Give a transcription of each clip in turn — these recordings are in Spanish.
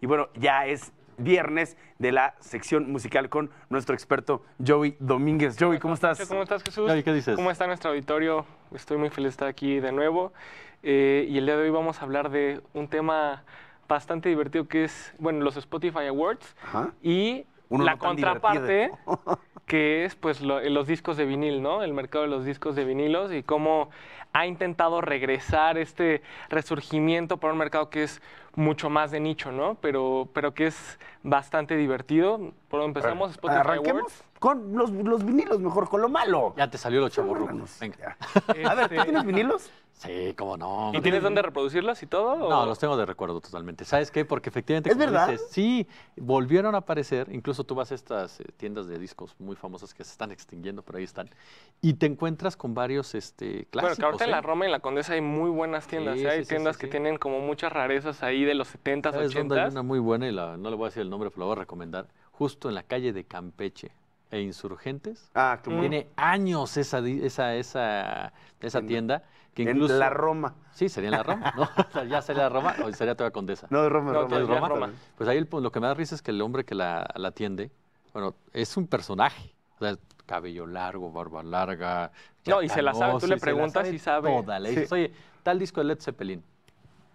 Y bueno, ya es viernes de la sección musical con nuestro experto Joey Domínguez. Joey, ¿cómo estás? ¿Cómo estás, Jesús? ¿qué dices? ¿Cómo está nuestro auditorio? Estoy muy feliz de estar aquí de nuevo. Eh, y el día de hoy vamos a hablar de un tema bastante divertido que es, bueno, los Spotify Awards y la contraparte que es pues los discos de vinil, ¿no? El mercado de los discos de vinilos y cómo ha intentado regresar este resurgimiento para un mercado que es mucho más de nicho, ¿no? Pero, pero que es bastante divertido. ¿Por dónde empezamos? Spotify Arranquemos con los, los, vinilos, mejor con lo malo. Ya te salió los chavorrucos. Venga. A ver, tienes vinilos? Sí, cómo no. ¿Y tienes dónde reproducirlas y todo? No, los tengo de recuerdo totalmente. ¿Sabes qué? Porque efectivamente. ¿Es verdad? Dices, sí, volvieron a aparecer. Incluso tú vas a estas eh, tiendas de discos muy famosas que se están extinguiendo, pero ahí están. Y te encuentras con varios este, clásicos. Bueno, que ahorita en ¿eh? la Roma y en la Condesa hay muy buenas tiendas. ¿eh? hay tiendas que tienen como muchas rarezas ahí de los 70s, 80 80s. hay una muy buena y no le voy a decir el nombre, pero la voy a recomendar. Justo en la calle de Campeche e Insurgentes. Ah, Tiene años esa, esa, esa, esa tienda. Que incluso, en la Roma. Sí, sería en la Roma. ¿no? ya sería la Roma o sería toda Condesa. No, de Roma, no, Roma, Roma, Roma. Pues ahí lo que me da risa es que el hombre que la, la atiende, bueno, es un personaje. O sea, cabello largo, barba larga. No, y se la sabe. Tú le preguntas y sabe. Toda. Le dices, oye, tal disco de Led Zeppelin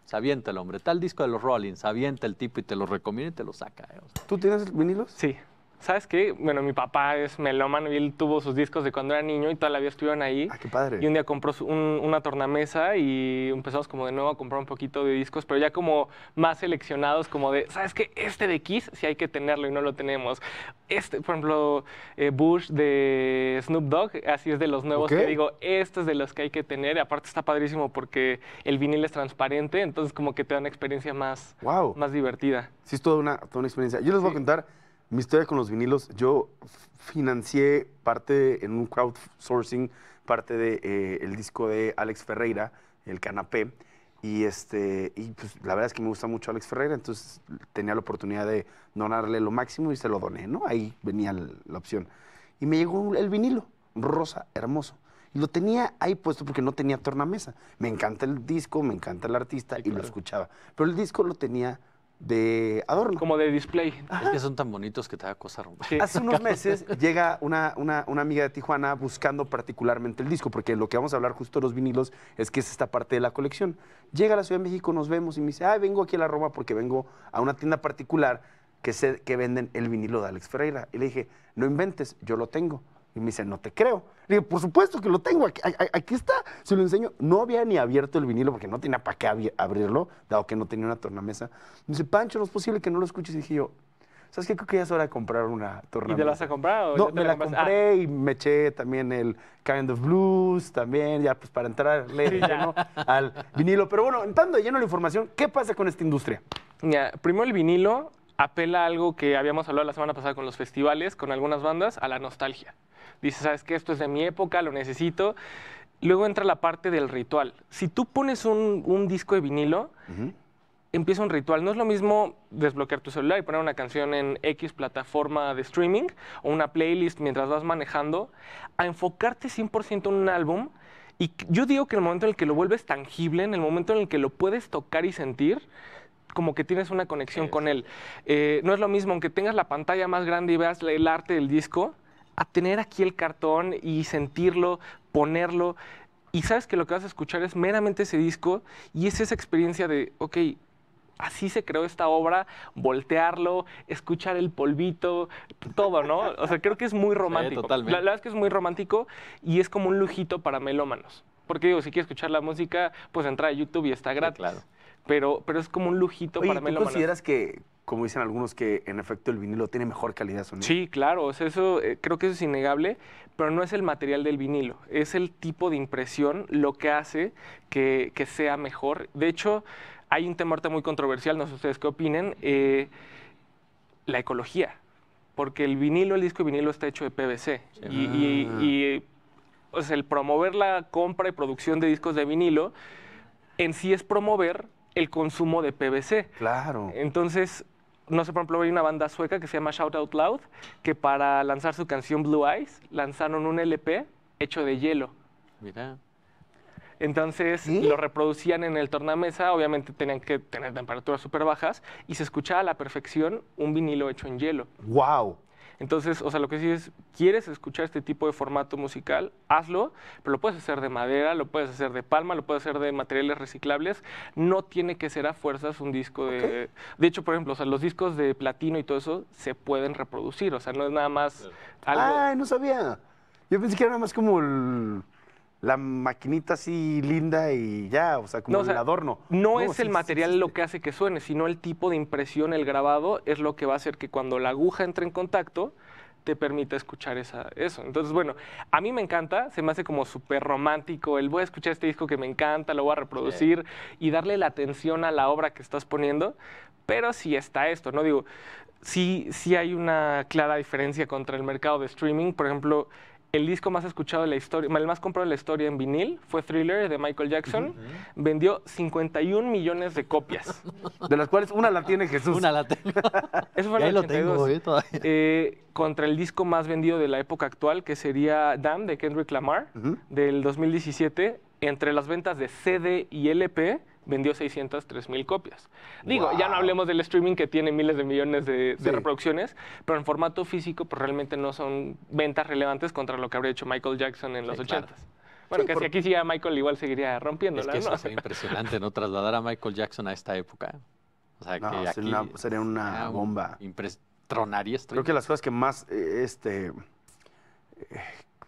se avienta el hombre. Tal disco de los Rollins, se avienta el tipo y te lo recomienda y te lo saca. ¿eh? ¿Tú tienes vinilos? Sí. ¿sabes qué? Bueno, mi papá es melómano y él tuvo sus discos de cuando era niño y toda la vida estuvieron ahí. Ah, qué padre. Y un día compró una tornamesa y empezamos como de nuevo a comprar un poquito de discos, pero ya como más seleccionados, como de, ¿sabes qué? Este de Kiss sí hay que tenerlo y no lo tenemos. Este, por ejemplo, eh, Bush de Snoop Dogg, así es de los nuevos que digo, este es de los que hay que tener. aparte está padrísimo porque el vinil es transparente, entonces como que te da una experiencia más, más divertida. Sí, es toda una, experiencia. Yo les voy a contar mi historia con los vinilos, yo financié parte en un crowdsourcing, parte del de, eh, el disco de Alex Ferreira, El Canapé. Y, este, y pues, la verdad es que me gusta mucho Alex Ferreira, entonces tenía la oportunidad de donarle lo máximo y se lo doné, ¿no? Ahí venía la, opción. Y me llegó el vinilo, rosa, hermoso. Y lo tenía ahí puesto porque no tenía tornamesa. Me encanta el disco, me encanta el artista y lo escuchaba. Pero el disco lo tenía de adorno. Como de display. Es que son tan bonitos que te da cosa romper Hace unos meses llega una, amiga de Tijuana buscando particularmente el disco, porque lo que vamos a hablar justo de los vinilos es que es esta parte de la colección. Llega a la Ciudad de México, nos vemos y me dice, ay, vengo aquí a la Roma porque vengo a una tienda particular que, se, que venden el vinilo de Alex Ferreira. Y le dije, no inventes, yo lo tengo. Y me dice, no te creo. Le digo, por supuesto que lo tengo, aquí, está. Se lo enseño. No había ni abierto el vinilo porque no tenía para qué abrirlo, dado que no tenía una tornamesa. Me dice, Pancho, no es posible que no lo escuches. Y dije yo, ¿sabes qué? Creo que ya es hora de comprar una tornamesa. ¿Y te la has comprado? no, me la, compré y me eché también el Kind of Blues, también, ya pues para entrar al vinilo. Pero bueno, entrando de lleno la información, ¿qué pasa con esta industria? primero el vinilo, apela a algo que habíamos hablado la semana pasada con los festivales, con algunas bandas, a la nostalgia. Dice, ¿sabes qué? Esto es de mi época, lo necesito. Luego entra la parte del ritual. Si tú pones un, disco de vinilo, empieza un ritual. No es lo mismo desbloquear tu celular y poner una canción en X plataforma de streaming o una playlist mientras vas manejando, a enfocarte 100% en un álbum. Y yo digo que el momento en el que lo vuelves tangible, en el momento en el que lo puedes tocar y sentir, como que tienes una conexión con él. Eh, no es lo mismo, aunque tengas la pantalla más grande y veas el arte del disco, a tener aquí el cartón y sentirlo, ponerlo. Y sabes que lo que vas a escuchar es meramente ese disco y es esa experiencia de, ok, así se creó esta obra, voltearlo, escuchar el polvito, todo, ¿no? O sea, creo que es muy romántico. La, verdad es que es muy romántico y es como un lujito para melómanos. Porque digo, si quieres escuchar la música, pues entra a YouTube y está gratis pero, pero es como un lujito para para ¿tú consideras que, como dicen algunos, que en efecto el vinilo tiene mejor calidad sonido? Sí, claro, eso, eh, creo que eso es innegable, pero no es el material del vinilo, es el tipo de impresión lo que hace que, sea mejor. De hecho, hay un tema muy controversial, no sé ustedes qué opinen, eh, la ecología, porque el vinilo, el disco de vinilo está hecho de PVC y, y, ah. y el promover la compra y producción de discos de vinilo en sí es promover el consumo de PVC. Claro. Entonces, no sé, por ejemplo, hay una banda sueca que se llama Shout Out Loud, que para lanzar su canción Blue Eyes lanzaron un LP hecho de hielo. Mira. Entonces lo reproducían en el tornamesa, obviamente tenían que tener temperaturas súper bajas y se escuchaba a la perfección un vinilo hecho en hielo. ¡Wow! Entonces, o sea, lo que sí es, quieres escuchar este tipo de formato musical, hazlo, pero lo puedes hacer de madera, lo puedes hacer de palma, lo puedes hacer de materiales reciclables. No tiene que ser a fuerzas un disco de... De hecho, por ejemplo, o sea, los discos de platino y todo eso se pueden reproducir, o sea, no es nada más... Algo... Ay, no sabía. Yo pensé que era nada más como el la maquinita así linda y ya, o sea, como el adorno. No, es el material lo que hace que suene, sino el tipo de impresión, el grabado, es lo que va a hacer que cuando la aguja entre en contacto, te permita escuchar esa, eso. Entonces, bueno, a mí me encanta, se me hace como súper romántico el voy a escuchar este disco que me encanta, lo voy a reproducir y darle la atención a la obra que estás poniendo, pero si sí está esto, ¿no? Digo, si sí hay una clara diferencia contra el mercado de streaming, por ejemplo, el disco más escuchado de la historia, el más comprado de la historia en vinil fue Thriller de Michael Jackson. Vendió 51 millones de copias. De las cuales una la tiene Jesús. Una la tengo. Eso fue lo tengo, eh, Todavía. Eh, contra el disco más vendido de la época actual, que sería Damn de Kendrick Lamar, del 2017. Entre las ventas de CD y LP, vendió 603 mil copias. Digo, ya no hablemos del streaming que tiene miles de millones de, reproducciones, pero en formato físico pues realmente no son ventas relevantes contra lo que habría hecho Michael Jackson en los 80 Bueno, que si aquí sí Michael igual seguiría rompiendo. Es que eso sería impresionante, ¿no? Trasladar a Michael Jackson a esta época. O sea, que sería una, bomba. Tronar esto Creo que las cosas que más eh, este, eh,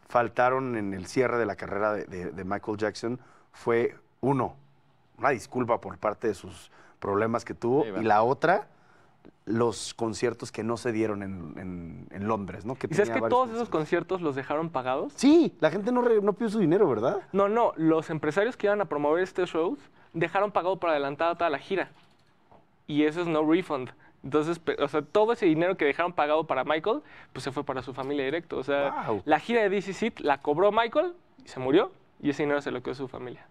faltaron en el cierre de la carrera de Michael Jackson fue, uno, una disculpa por parte de sus problemas que tuvo. y la otra, los conciertos que no se dieron en, Londres, ¿no? Que ¿Y sabes que todos esos conciertos los dejaron pagados? Sí, la gente no, pidió su dinero, ¿verdad? No, no, los empresarios que iban a promover este shows dejaron pagado por adelantada toda la gira. Y eso es no refund. Entonces, o sea, todo ese dinero que dejaron pagado para Michael, pues se fue para su familia directo. O sea, la gira de DC Seat la cobró Michael y se murió. Y ese dinero se lo quedó a su familia.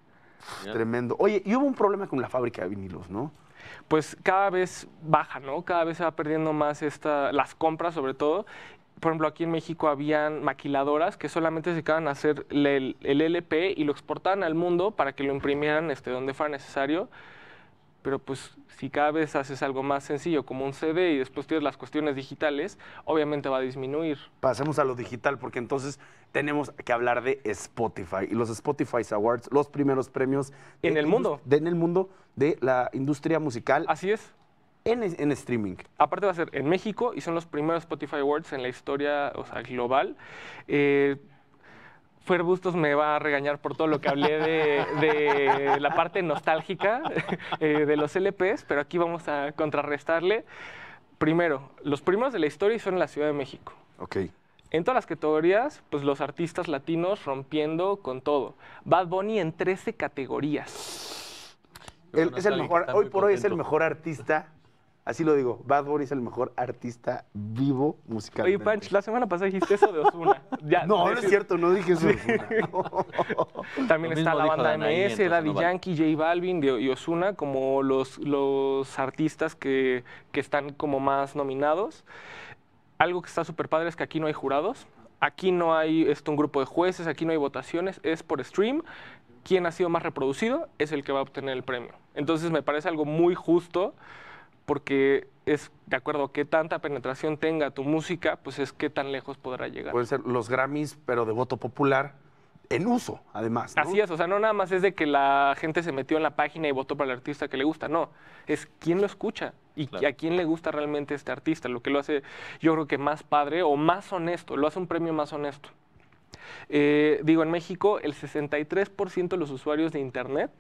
Tremendo. Oye, y hubo un problema con la fábrica de vinilos, ¿no? Pues cada vez baja, ¿no? Cada vez se va perdiendo más esta, las compras sobre todo. Por ejemplo, aquí en México habían maquiladoras que solamente se quedaban a hacer el, el LP y lo exportaban al mundo para que lo imprimieran este, donde fuera necesario pero pues si cada vez haces algo más sencillo como un CD y después tienes las cuestiones digitales, obviamente va a disminuir. Pasemos a lo digital porque entonces tenemos que hablar de Spotify y los Spotify Awards, los primeros premios en el mundo, en el mundo de la industria musical. Así es. En, en, streaming. Aparte va a ser en México y son los primeros Spotify Awards en la historia o sea, global. Eh, Fer Bustos me va a regañar por todo lo que hablé de, la parte nostálgica eh, de los LPs, pero aquí vamos a contrarrestarle. Primero, los primos de la historia son en la Ciudad de México. Ok. En todas las categorías, pues los artistas latinos rompiendo con todo. Bad Bunny en 13 categorías. es el mejor, hoy por hoy es el mejor artista Así lo digo, Bad Bunny es el mejor artista vivo musical. Oye, Punch, la semana pasada dijiste eso de Osuna. no, no es cierto, no dije eso de También está la banda MS, Daddy Yankee, J Balvin y Osuna como los, los artistas que, están como más nominados. Algo que está súper padre es que aquí no hay jurados. Aquí no hay esto, un grupo de jueces, aquí no hay votaciones, es por stream quien ha sido más reproducido es el que va a obtener el premio. Entonces me parece algo muy justo porque es de acuerdo que tanta penetración tenga tu música, pues es qué tan lejos podrá llegar. Pueden ser los Grammys, pero de voto popular, en uso, además. Así es, o sea, no nada más es de que la gente se metió en la página y votó para el artista que le gusta, no, es quién lo escucha y a quién le gusta realmente este artista, lo que lo hace yo creo que más padre o más honesto, lo hace un premio más honesto. Eh, digo, en México el 63% de los usuarios de Internet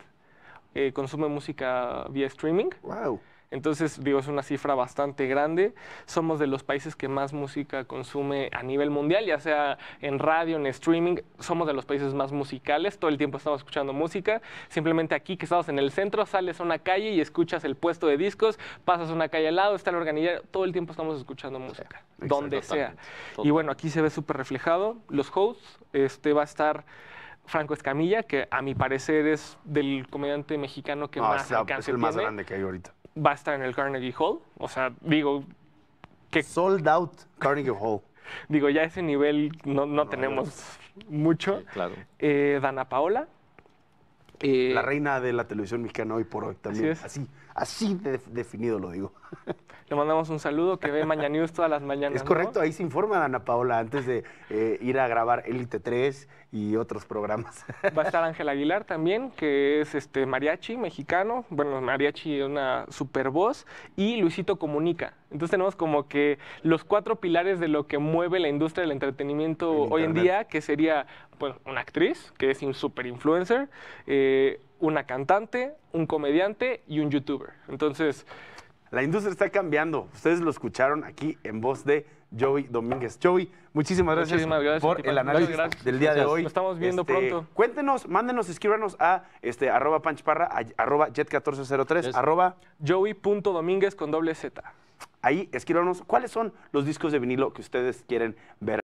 eh, consumen música vía streaming. ¡Wow! Entonces, digo, es una cifra bastante grande. Somos de los países que más música consume a nivel mundial, ya sea en radio, en streaming. Somos de los países más musicales. Todo el tiempo estamos escuchando música. Simplemente aquí que estamos en el centro, sales a una calle y escuchas el puesto de discos, pasas una calle al lado, está el organillero. Todo el tiempo estamos escuchando música, donde sea. Y bueno, aquí se ve súper reflejado. Los hosts, este va a estar... Franco Escamilla, que a mi parecer es del comediante mexicano que más o sea, es el más grande que hay ahorita va a estar en el Carnegie Hall. O sea, digo... Que... Sold out Carnegie Hall. digo, ya ese nivel no, tenemos mucho. claro. Eh, Dana Paola. la eh, reina de la televisión mexicana hoy por hoy también. Así, es. así, Así definido lo digo. Le mandamos un saludo que ve Mañana News todas las mañanas. Es correcto, ahí se informa Ana Paola antes de eh, ir a grabar Elite 3 y otros programas. Va a estar Ángel Aguilar también, que es este mariachi mexicano. Bueno, mariachi es una super voz. Y Luisito Comunica. Entonces tenemos como que los cuatro pilares de lo que mueve la industria del entretenimiento hoy en día, que sería bueno, una actriz, que es un super influencer. Eh, una cantante, un comediante y un youtuber. Entonces... La industria está cambiando. Ustedes lo escucharon aquí en voz de Joey Domínguez. Joey, muchísimas gracias, por el análisis del día de hoy. Nos estamos viendo este, pronto. Cuéntenos, mándenos, escríbanos a este, arroba panchparra, arroba jet1403, arroba... Joey.domínguez con doble Z. Ahí, escríbanos cuáles son los discos de vinilo que ustedes quieren ver.